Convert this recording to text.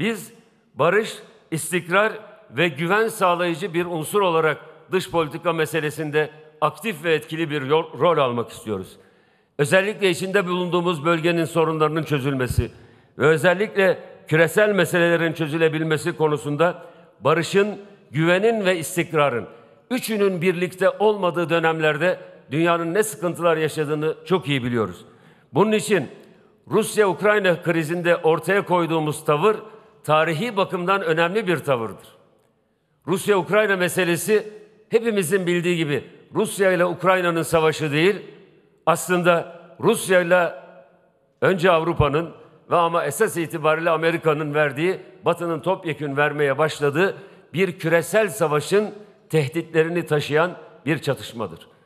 Biz barış, istikrar ve güven sağlayıcı bir unsur olarak dış politika meselesinde aktif ve etkili bir yol, rol almak istiyoruz. Özellikle içinde bulunduğumuz bölgenin sorunlarının çözülmesi ve özellikle küresel meselelerin çözülebilmesi konusunda barışın, güvenin ve istikrarın üçünün birlikte olmadığı dönemlerde dünyanın ne sıkıntılar yaşadığını çok iyi biliyoruz. Bunun için Rusya-Ukrayna krizinde ortaya koyduğumuz tavır tarihi bakımdan önemli bir tavırdır. Rusya-Ukrayna meselesi hepimizin bildiği gibi Rusya ile Ukrayna'nın savaşı değil, aslında Rusya ile önce Avrupa'nın ve ama esas itibariyle Amerika'nın verdiği, Batı'nın topyekün vermeye başladığı bir küresel savaşın tehditlerini taşıyan bir çatışmadır.